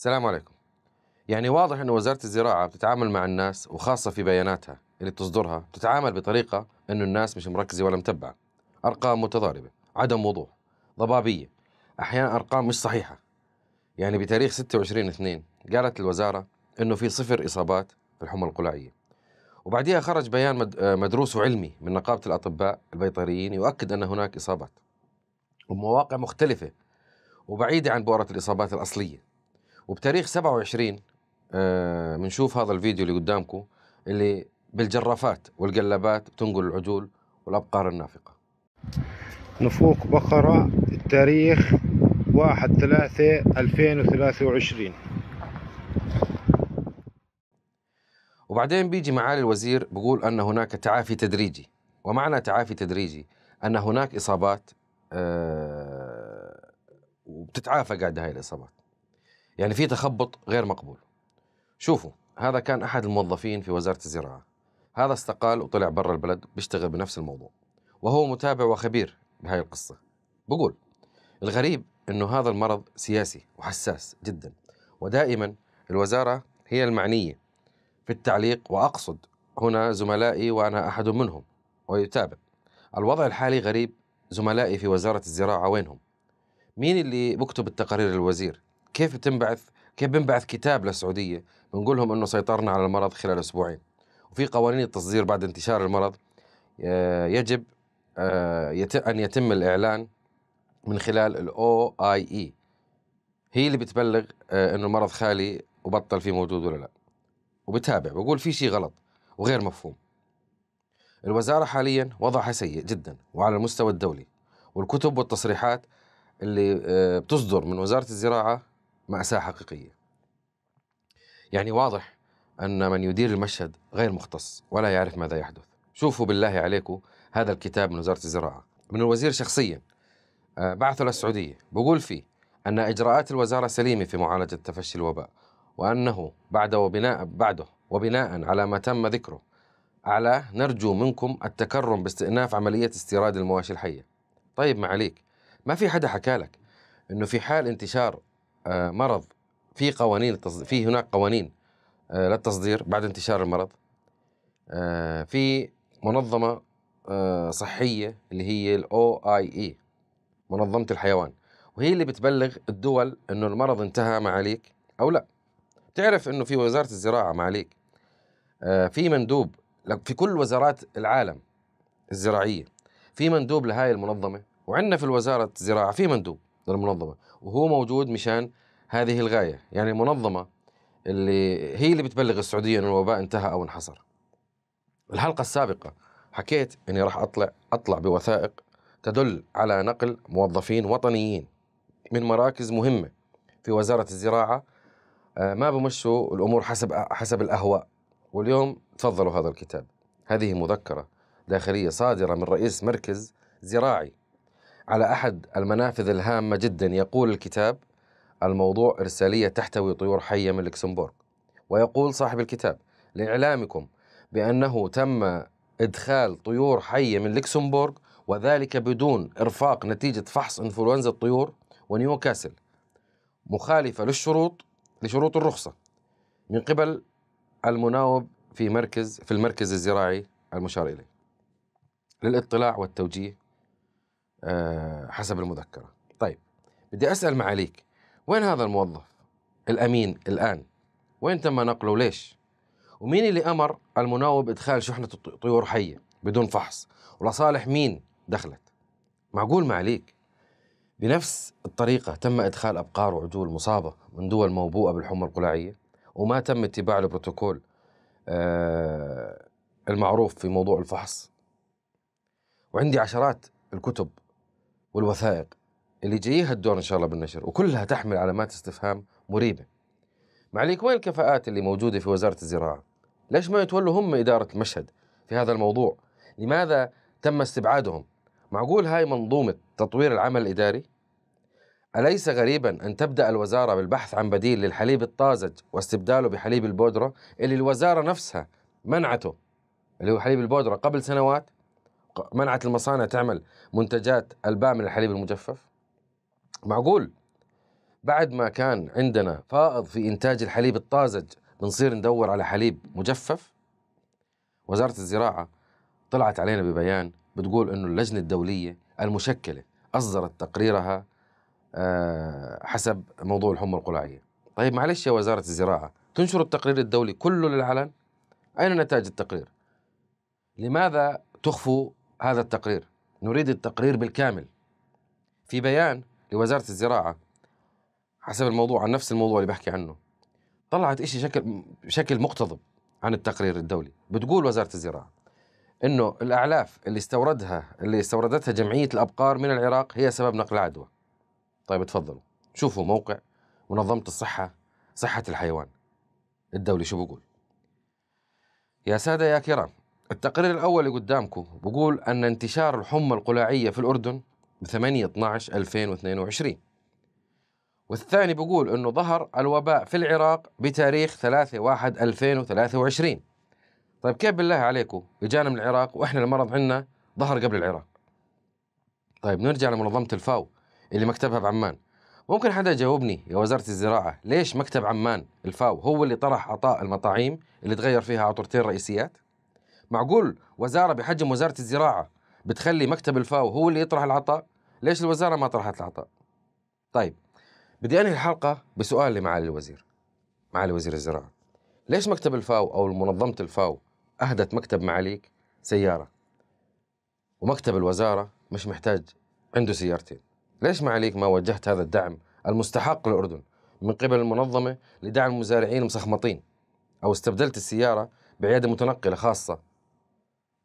السلام عليكم يعني واضح أن وزارة الزراعة بتتعامل مع الناس وخاصة في بياناتها اللي بتصدرها بتتعامل بطريقة أنه الناس مش مركزة ولا متبعة أرقام متضاربة عدم وضوح ضبابية أحيانا أرقام مش صحيحة يعني بتاريخ 26 2 قالت الوزارة أنه في صفر إصابات في الحمى القلعية وبعديها خرج بيان آه، مدروس وعلمي من نقابة الأطباء البيطريين يؤكد أن هناك إصابات ومواقع مختلفة وبعيدة عن بؤرة الإصابات الأصلية وبتاريخ 27 بنشوف آه، هذا الفيديو اللي قدامكم اللي بالجرافات والقلابات بتنقل العجول والأبقار النافقة نفوق بقرة التاريخ 1 3 2023 وبعدين بيجي معالي الوزير بقول أن هناك تعافي تدريجي ومعنى تعافي تدريجي أن هناك إصابات أه وبتتعافى قاعدة هاي الإصابات يعني في تخبط غير مقبول شوفوا هذا كان أحد الموظفين في وزارة الزراعة هذا استقال وطلع برا البلد بيشتغل بنفس الموضوع وهو متابع وخبير بهاي القصة بقول الغريب أنه هذا المرض سياسي وحساس جدا ودائما الوزارة هي المعنية في التعليق وأقصد هنا زملائي وأنا أحد منهم ويتابع الوضع الحالي غريب زملائي في وزارة الزراعة وينهم؟ مين اللي بكتب التقارير للوزير؟ كيف بتنبعث كيف بنبعث كتاب للسعوديه بنقول لهم انه سيطرنا على المرض خلال اسبوعين وفي قوانين التصدير بعد انتشار المرض آه، يجب آه، ان يتم الاعلان من خلال الاو اي اي e. هي اللي بتبلغ آه، انه المرض خالي وبطل في موجود ولا لا وبتابع بقول في شيء غلط وغير مفهوم الوزاره حاليا وضعها سيء جدا وعلى المستوى الدولي والكتب والتصريحات اللي بتصدر من وزاره الزراعه مأساة حقيقية يعني واضح أن من يدير المشهد غير مختص ولا يعرف ماذا يحدث شوفوا بالله عليكم هذا الكتاب من وزارة الزراعة من الوزير شخصيا آه، بعثه للسعودية بقول فيه أن إجراءات الوزارة سليمة في معالجة تفشي الوباء وأنه بعد وبناء بعده وبناء على ما تم ذكره على نرجو منكم التكرم باستئناف عملية استيراد المواشي الحية طيب معاليك ما في حدا حكالك أنه في حال انتشار آه، مرض في قوانين التصدير في هناك قوانين آه، للتصدير بعد انتشار المرض آه، في منظمه صحيه اللي هي الاو اي اي e، منظمه الحيوان وهي اللي بتبلغ الدول انه المرض انتهى معاليك او لا تعرف انه في وزاره الزراعه معاليك في مندوب في كل وزارات العالم الزراعيه في مندوب لهذه المنظمه وعندنا في الوزاره الزراعه في مندوب للمنظمه وهو موجود مشان هذه الغايه يعني المنظمه اللي هي اللي بتبلغ السعوديه ان الوباء انتهى او انحصر الحلقه السابقه حكيت اني راح اطلع اطلع بوثائق تدل على نقل موظفين وطنيين من مراكز مهمه في وزاره الزراعه آه، ما بمشوا الامور حسب حسب الاهواء واليوم تفضلوا هذا الكتاب هذه مذكره داخليه صادره من رئيس مركز زراعي على أحد المنافذ الهامة جدا يقول الكتاب الموضوع إرسالية تحتوي طيور حية من لوكسمبورغ ويقول صاحب الكتاب لإعلامكم بأنه تم إدخال طيور حية من لوكسمبورغ وذلك بدون إرفاق نتيجة فحص إنفلونزا الطيور ونيوكاسل مخالفة للشروط لشروط الرخصة من قبل المناوب في مركز في المركز الزراعي المشار إليه للاطلاع والتوجيه آه، حسب المذكرة طيب بدي أسأل معاليك وين هذا الموظف الأمين الآن وين تم نقله ليش ومين اللي أمر المناوب إدخال شحنة طيور حية بدون فحص ولصالح مين دخلت معقول معاليك بنفس الطريقة تم إدخال أبقار وعجول مصابة من دول موبوءة بالحمى القلاعية وما تم اتباع البروتوكول آه، المعروف في موضوع الفحص وعندي عشرات الكتب والوثائق اللي جايها الدور ان شاء الله بالنشر وكلها تحمل علامات استفهام مريبه. عليك وين الكفاءات اللي موجوده في وزاره الزراعه؟ ليش ما يتولوا هم اداره المشهد في هذا الموضوع؟ لماذا تم استبعادهم؟ معقول هاي منظومه تطوير العمل الاداري؟ أليس غريبا أن تبدأ الوزارة بالبحث عن بديل للحليب الطازج واستبداله بحليب البودرة اللي الوزارة نفسها منعته اللي هو حليب البودرة قبل سنوات منعت المصانع تعمل منتجات الباء من الحليب المجفف معقول بعد ما كان عندنا فائض في إنتاج الحليب الطازج بنصير ندور على حليب مجفف وزارة الزراعة طلعت علينا ببيان بتقول أنه اللجنة الدولية المشكلة أصدرت تقريرها آه، حسب موضوع الحمى القلاعيه طيب معلش يا وزارة الزراعة تنشر التقرير الدولي كله للعلن أين نتائج التقرير؟ لماذا تخفوا هذا التقرير نريد التقرير بالكامل في بيان لوزارة الزراعة حسب الموضوع عن نفس الموضوع اللي بحكي عنه طلعت إشي شكل بشكل مقتضب عن التقرير الدولي بتقول وزارة الزراعة انه الاعلاف اللي استوردها اللي استوردتها جمعيه الابقار من العراق هي سبب نقل العدوى. طيب تفضلوا شوفوا موقع منظمه الصحه صحه الحيوان الدولي شو بقول؟ يا ساده يا كرام التقرير الأول اللي قدامكم بقول أن انتشار الحمى القلاعية في الأردن ب 8 12 2022 والثاني بقول أنه ظهر الوباء في العراق بتاريخ 3 1 2023 طيب كيف بالله عليكم إجانا من العراق وإحنا المرض عندنا ظهر قبل العراق طيب نرجع لمنظمة الفاو اللي مكتبها بعمان ممكن حدا يجاوبني يا وزارة الزراعة ليش مكتب عمان الفاو هو اللي طرح عطاء المطاعيم اللي تغير فيها عطورتين رئيسيات؟ معقول وزاره بحجم وزاره الزراعه بتخلي مكتب الفاو هو اللي يطرح العطاء ليش الوزاره ما طرحت العطاء طيب بدي انهي الحلقه بسؤال لمعالي الوزير معالي وزير الزراعه ليش مكتب الفاو او منظمه الفاو اهدت مكتب معاليك سياره ومكتب الوزاره مش محتاج عنده سيارتين ليش معاليك ما وجهت هذا الدعم المستحق للاردن من قبل المنظمه لدعم المزارعين المسخمطين او استبدلت السياره بعياده متنقله خاصه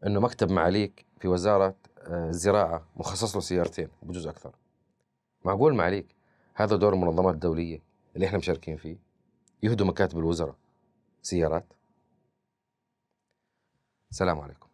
انه مكتب معاليك في وزاره آه، الزراعه مخصص له سيارتين بجوز اكثر معقول معاليك هذا دور المنظمات الدوليه اللي احنا مشاركين فيه يهدوا مكاتب الوزراء سيارات سلام عليكم